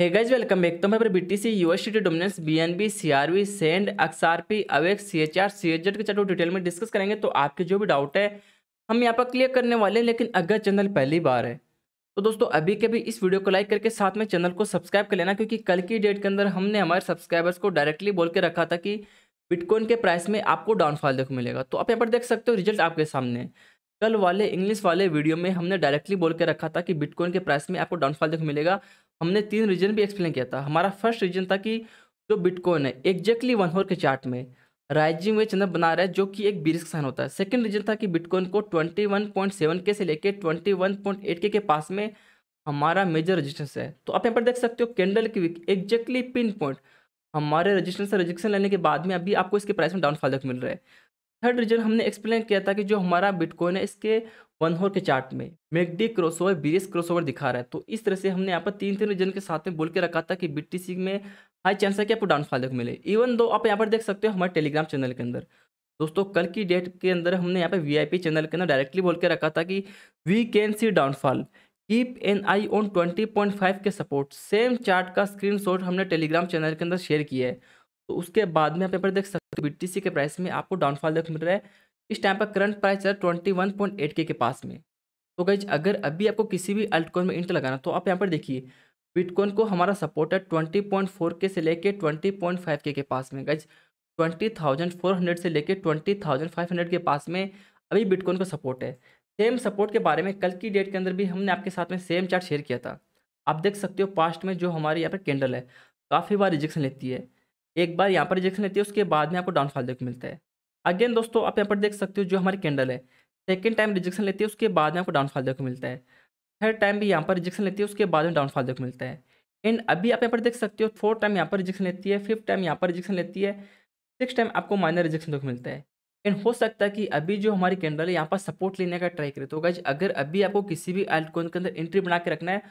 hey guys welcome back तो मैं पर BTC T dominance R V sand XRP अवेक एच जेड के चलो डिटेल में डिस्कस करेंगे तो आपके जो भी डाउट है हम यहाँ पर क्लियर करने वाले हैं लेकिन अगर चैनल पहली बार है तो दोस्तों अभी के भी इस वीडियो को लाइक करके साथ में चैनल को सब्सक्राइब कर लेना क्योंकि कल की डेट के अंदर हमने हमारे सब्सक्राइबर्स को डायरेक्टली बोल के रखा था कि बिटकॉइन के प्राइस में आपको डाउनफॉल देखने मिलेगा तो आप यहाँ पर देख सकते हो रिजल्ट आपके सामने कल वाले इंग्लिश वाले वीडियो में हमने डायरेक्टली बोल के रखा था कि बिटकॉइन के प्राइस में आपको डाउनफॉल देखने मिलेगा हमने तीन रीजन भी एक्सप्लेन किया था हमारा फर्स्ट रीजन था कि जो बिटकॉइन है एग्जैक्टली वन होर के चार्ट में राइजिंग वे चंद्र बना रहा है जो कि एक बिरिस्क साइन होता है सेकंड रीजन था कि बिटकॉइन को 21.7 के से लेके 21.8 के के पास में हमारा मेजर रजिस्टेंस है तो आप यहाँ पर देख सकते हो कैंडल की विक एग्जैक्टली पिन पॉइंट हमारे रजिस्टेंस से रजिस्ट्रेशन लेने के बाद में अभी आपको इसके प्राइस में डाउनफॉल तक मिल रहा है थर्ड रीजन हमने एक्सप्लेन किया था कि जो हमारा बिटकॉइन है इसके वन होर के चार्ट में मेगडी क्रॉसओवर बीरियस क्रॉसओवर दिखा रहा है तो इस तरह से हमने यहाँ पर तीन तीन रीजन के साथ में बोल के रखा था कि सी में हाई चांस है कि आपको डाउनफॉल देखने मिले इवन दो आप यहाँ पर देख सकते हो हमारे टेलीग्राम चैनल के अंदर दोस्तों कल की डेट के अंदर हमने यहाँ आई पी चैनल के अंदर डायरेक्टली बोल के रखा था कि we can see downfall keep an eye on twenty point five के सपोर्ट सेम चार्ट का शॉट हमने टेलीग्राम चैनल के अंदर शेयर किया है तो उसके बाद में आप यहाँ पर देख सकते हो बी के प्राइस में आपको डाउनफॉल देख मिल रहा है इस टाइम पर करंट प्राइस चल रहा है ट्वेंटी वन पॉइंट एट के के पास में तो गई अगर अभी आपको किसी भी अल्टकॉन में इंट लगाना तो आप यहाँ पर देखिए बिटकॉइन को हमारा सपोर्ट है ट्वेंटी पॉइंट फोर के से लेके ट्वेंटी पॉइंट फाइव के के पास में गज ट्वेंटी थाउजेंड फोर हंड्रेड से लेके ट्वेंटी थाउजेंड फाइव हंड्रेड के पास में अभी बिटकॉइन का सपोर्ट है सेम सपोर्ट के बारे में कल की डेट के अंदर भी हमने आपके साथ में सेम चार्ट शेयर किया था आप देख सकते हो पास्ट में जो हमारे यहाँ पर कैंडल है काफ़ी बार रिजेक्शन लेती है एक बार यहाँ पर रिजेक्शन लेती है उसके बाद में आपको डाउनफॉल देखने मिलता है अगेन दोस्तों आप यहाँ पर देख सकते हो जो हमारी कैंडल है सेकेंड टाइम रिजेक्शन लेती है उसके बाद में आपको डाउनफॉल देखने मिलता है थर्ड टाइम भी यहाँ पर रिजेक्शन लेती है उसके बाद में डाउनफॉल देखने मिलता है एंड अभी आप यहाँ पर देख सकते हो फोर्थ टाइम यहाँ पर रिजेक्शन लेती है फिफ्थ टाइम यहाँ पर रिजेक्शन लेती है सिक्स टाइम आपको माइनर रिजेक्शन देखने मिलता है एंड हो सकता है कि अभी जो हमारी कैंडल है यहाँ पर सपोर्ट लेने का ट्राई करे तो गाइज अगर अभी आपको किसी भी आल्ट के अंदर एंट्री बना के रखना है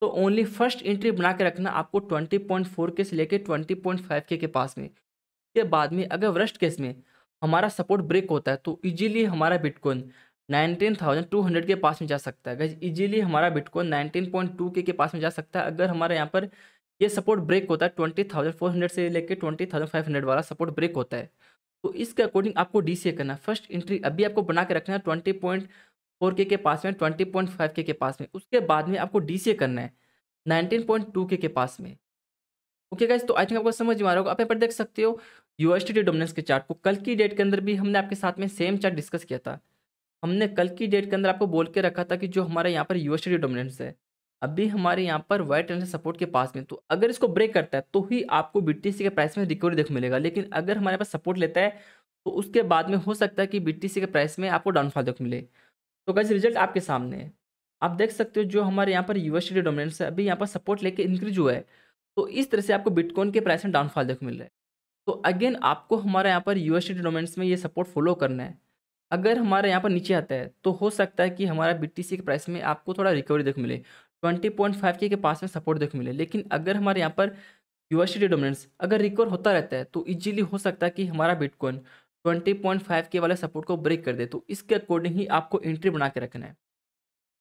तो ओनली फर्स्ट एंट्री बना के रखना आपको 20.4 के से लेके 20.5 के के पास में के बाद में अगर वर्स्ट केस में हमारा सपोर्ट ब्रेक होता है तो इजीली हमारा बिटकॉइन 19,200 के पास में जा सकता है गज इजीली हमारा बिटकॉइन 19.2 के के पास में जा सकता है अगर हमारे यहाँ पर ये सपोर्ट ब्रेक होता है हंड्रेड से फाइव हंड्रेड वाला सपोर्ट ब्रेक होता है तो इसके अकॉर्डिंग आपको डी करना फर्स्ट एंट्री अभी आपको बना के रखना है ट्वेंटी पॉइंट फोर के के पास में ट्वेंटी पॉइंट फाइव के के पास में उसके बाद में आपको डी करना है नाइनटीन पॉइंट टू के के पास में ओके गाइज तो आई थिंक आपको समझ में आ रहा होगा आप यहाँ पर देख सकते हो यूएसटी डोमिनेंस के चार्ट को कल की डेट के अंदर भी हमने आपके साथ में सेम चार्ट डिस्कस किया था हमने कल की डेट के अंदर आपको बोल के रखा था कि जो हमारे यहाँ पर यूएसटी डोमिनेंस है अभी हमारे यहाँ पर वाइट एंड सपोर्ट के पास में तो अगर इसको ब्रेक करता है तो ही आपको सी के प्राइस में रिकवरी देख मिलेगा लेकिन अगर हमारे पास सपोर्ट लेता है तो उसके बाद में हो सकता है कि सी के प्राइस में आपको डाउनफॉल देख मिले तो कैसे रिजल्ट आपके सामने है आप देख सकते हो जो हमारे यहाँ पर यूएसडी डोमिनेंस है अभी यहाँ पर सपोर्ट लेके इंक्रीज हुआ है तो इस तरह से आपको बिटकॉइन के प्राइस में डाउनफॉल देखने मिल रहा है तो अगेन आपको हमारे यहाँ पर यूएसडी डोमिनेंस में ये सपोर्ट फॉलो करना है अगर हमारे यहाँ पर नीचे आता है तो हो सकता है कि हमारा बी के प्राइस में आपको थोड़ा रिकवरी देख मिले ट्वेंटी पॉइंट फाइव के, के पास में सपोर्ट देख मिले लेकिन अगर हमारे यहाँ पर यूएसडी डोमिनेंस अगर रिकवर होता रहता है तो ईजिली हो सकता है कि हमारा बिटकॉइन ट्वेंटी पॉइंट फाइव के वाले सपोर्ट को ब्रेक कर दे तो इसके अकॉर्डिंग ही आपको एंट्री बना के रखना है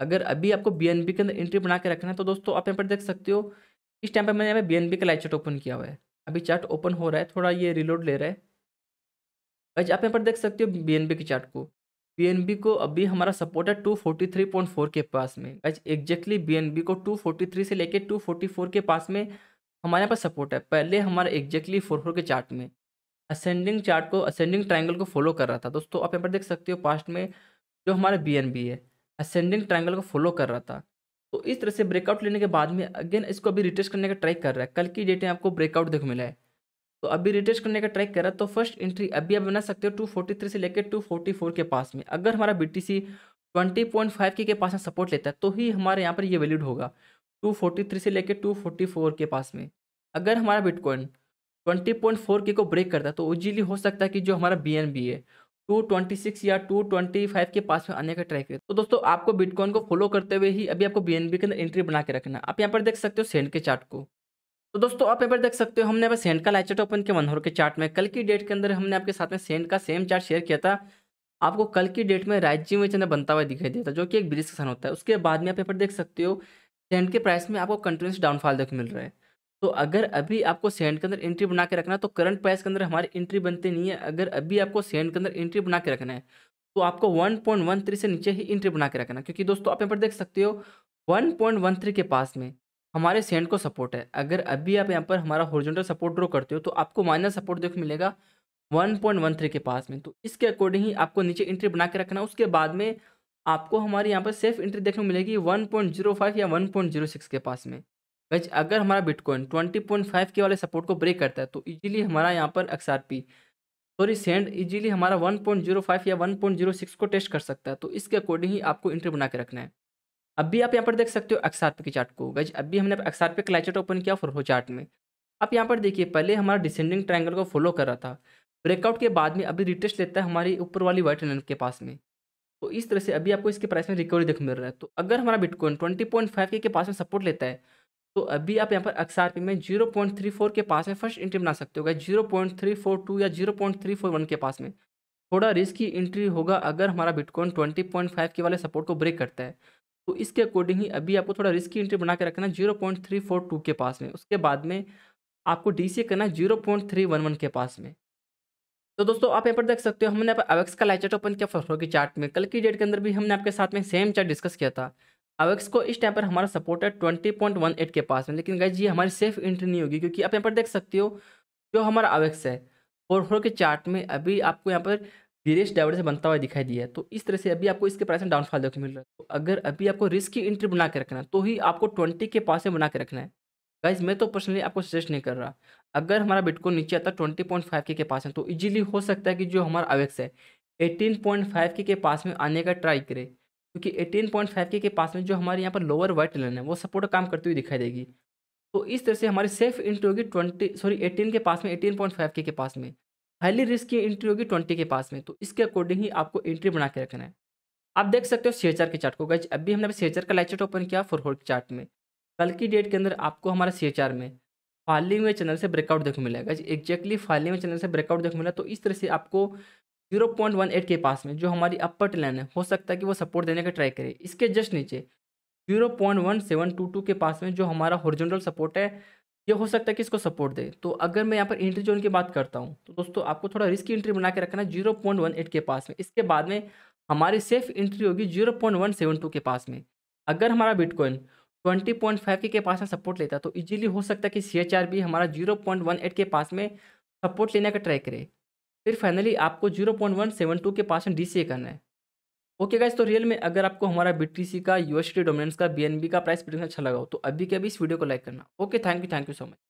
अगर अभी आपको बी के अंदर एंट्री बना के रखना है तो दोस्तों आप यहाँ पर देख सकते हो इस टाइम पर मैंने यहाँ पर बी का लाइव चार्ट ओपन किया हुआ है अभी चार्ट ओपन हो रहा है थोड़ा ये रिलोड ले रहा है आज आप यहाँ पर देख सकते हो बी के चार्ट को बी को अभी हमारा सपोर्ट है 243.4 के पास में आज एग्जैक्टली बी को 243 से लेके 244 के पास में हमारे यहाँ पर सपोर्ट है पहले हमारा एग्जैक्टली 44 के चार्ट में असेंडिंग चार्ट को असेंडिंग ट्राइंगल को फॉलो कर रहा था दोस्तों आप यहाँ पर देख सकते हो पास्ट में जो हमारा बी है असेंडिंग ट्राइंगल को फॉलो कर रहा था तो इस तरह से ब्रेकआउट लेने के बाद में अगेन इसको अभी रिटेस्ट करने का ट्राई कर रहा है कल की डेट में आपको ब्रेकआउट देख मिला है तो अभी रिटेस्ट करने का ट्राई कर रहा है तो फर्स्ट एंट्री अभी आप बना सकते हो 243 से लेकर 244 के पास में अगर हमारा B T C twenty point five K, के पास में सपोर्ट लेता है तो ही हमारे यहाँ पर ये वैल्यूड होगा थ्री से लेकर फोर के पास में अगर हमारा बिटकॉइन ट्वेंटी पॉइंट फोर के को ब्रेक करता है तो इजीली हो सकता है कि जो हमारा बी एन बी है टू ट्वेंटी सिक्स या टू ट्वेंटी फाइव के पास में आने का ट्राई करें तो दोस्तों आपको बिटकॉइन को फॉलो करते हुए ही अभी आपको बी एन बी के अंदर एंट्री बना के रखना आप यहाँ पर देख सकते हो सेंड के चार्ट को तो दोस्तों आप यहाँ पर देख सकते हो हमने यहाँ सेंड का लाइट ओपन किया मनोहर के चार्ट में कल की डेट के अंदर हमने आपके साथ में सेंड का सेम चार्ट शेयर किया था आपको कल की डेट में राज्य में चंद्र बनता हुआ दिखाई देता जो कि एक ब्रिज का होता है उसके बाद में आप यहाँ पर देख सकते हो सेंड के प्राइस में आपको कंटिन्यूस डाउनफॉल देखने मिल रहा है तो अगर अभी आपको सेंड के अंदर एंट्री बना के रखना है तो करंट प्राइस के अंदर हमारी एंट्री बनती नहीं है अगर अभी आपको सेंड के अंदर एंट्री बना के रखना है तो आपको 1.13 से नीचे ही एंट्री बना के रखना क्योंकि दोस्तों आप यहाँ पर देख सकते हो 1.13 के पास में हमारे सेंड को सपोर्ट है अगर अभी आप यहाँ पर हमारा हॉरिजॉन्टल सपोर्ट ड्रॉ करते हो तो आपको माइनस सपोर्ट देख मिलेगा 1.13 के पास में तो इसके अकॉर्डिंग ही आपको नीचे एंट्री बना के रखना उसके बाद में आपको हमारे यहाँ पर सेफ एंट्री देखने को मिलेगी वन या वन के पास में गज अगर हमारा बिटकॉइन ट्वेंटी पॉइंट फाइव के वाले सपोर्ट को ब्रेक करता है तो इजीली हमारा यहाँ पर X R P sorry sand easily हमारा वन पॉइंट जीरो फाइव या वन पॉइंट जीरो सिक्स को टेस्ट कर सकता है तो इसके अकॉर्डिंग ही आपको इंट्री बना के रखना है अब आप यहाँ पर देख सकते हो एक्सआर के चार्ट को गज अब हमने एक्सआर पे क्लाई चार्ट ओपन किया फोर चार्ट में आप यहाँ पर देखिए पहले हमारा डिसेंडिंग ट्राइंगल को फॉलो कर रहा था ब्रेकआउट के बाद में अभी रिटेस्ट लेता है हमारी ऊपर वाली वाइट लाइन के पास में तो इस तरह से अभी आपको इसके प्राइस में रिकवरी देख मिल रहा है तो अगर हमारा बिटकॉइन ट्वेंटी पॉइंट फाइव के पास में सपोर्ट लेता है तो अभी आप यहाँ पर एक्सआरपी में 0.34 के पास में फर्स्ट इंट्री बना सकते हो zero point three four two या zero point three four one के पास में थोड़ा रिस्क की एंट्री होगा अगर हमारा बिटकॉइन ट्वेंटी पॉइंट फाइव के वाले सपोर्ट को ब्रेक करता है तो इसके अकॉर्डिंग ही अभी आपको थोड़ा रिस्की एंट्री बना के रखना zero point three four two के पास में उसके बाद में आपको डी सी करना zero point three one one के पास में तो दोस्तों आप यहाँ पर देख सकते हो हमने यहाँ पर का लाइट चार्ट ओपन किया फरवरी के चार्ट में कल की डेट के अंदर भी हमने आपके साथ में सेम चार्ट डिस्कस किया था आवेक्स को इस टाइम पर हमारा सपोर्ट है ट्वेंटी पॉइंट वन एट के पास में लेकिन गाइज ये हमारी सेफ एंट्री नहीं होगी क्योंकि आप यहाँ पर देख सकते हो जो हमारा अवेक्स है फोर फोर के चार्ट में अभी आपको यहाँ पर वीरेश डाइवर से बनता हुआ दिखाई दिया है तो इस तरह से अभी आपको इसके प्राइस में डाउनफॉल देखने मिल रहा है तो अगर अभी आपको रिस्क की एंट्री बना के रखना है तो ही आपको ट्वेंटी के पास में बना के रखना है गाइज मैं तो पर्सनली आपको सजेस्ट नहीं कर रहा अगर हमारा बिटकॉन नीचे आता है ट्वेंटी पॉइंट फाइव के, के पास में तो ईजिली हो सकता है कि जो हमारा अवेक्स है एटीन पॉइंट फाइव के, के पास में आने का ट्राई करे क्योंकि एटीन पॉइंट फाइव के, के पास में जो हमारे यहाँ पर लोअर वाइट लाइन है वो सपोर्ट काम करती हुई दिखाई देगी तो इस तरह से हमारी सेफ एंट्री होगी ट्वेंटी सॉरी एटीन के पास में एटीन पॉइंट फाइव के, के पास में हाईली रिस्क की एंट्री होगी ट्वेंटी के पास में तो इसके अकॉर्डिंग ही आपको एंट्री बना के रखना है आप देख सकते हो शेयर के चार्ट को गज अभी हमने एच का लाइव चार्ट ओपन किया फोर होल्ड चार्ट में कल की डेट के अंदर आपको हमारा सी में फालिंग में चैनल से ब्रेकआउट देखने मिलेगा एक्जैक्टली फालिंग में चैनल से ब्रेकआउट देखने मिला तो इस तरह से आपको जीरो पॉइंट वन एट के पास में जो हमारी अपर लाइन है हो सकता है कि वो सपोर्ट देने का ट्राई करे इसके जस्ट नीचे zero point one seven two two के पास में जो हमारा हॉरिजॉन्टल सपोर्ट है ये हो सकता है कि इसको सपोर्ट दे तो अगर मैं यहाँ पर एंट्री जोन की बात करता हूँ तो दोस्तों आपको थोड़ा रिस्की एंट्री बना के रखना जीरो पॉइंट वन एट के पास में इसके बाद में हमारी सेफ एंट्री होगी zero point one seven two के पास में अगर हमारा bitcoin twenty point five K, के पास में सपोर्ट लेता तो इजीली हो सकता है कि सी एच आर भी हमारा जीरो पॉइंट वन एट के पास में सपोर्ट लेने का ट्राई करे फिर फाइनली आपको zero point one seven two के पास डी सी ए करना है ओके गाइज तो रियल में अगर आपको हमारा सी का टी डोमिनेंस का बी का प्राइस प्रिडिक्शन अच्छा लगा हो तो अभी के अभी इस वीडियो को लाइक करना okay thank you thank you so much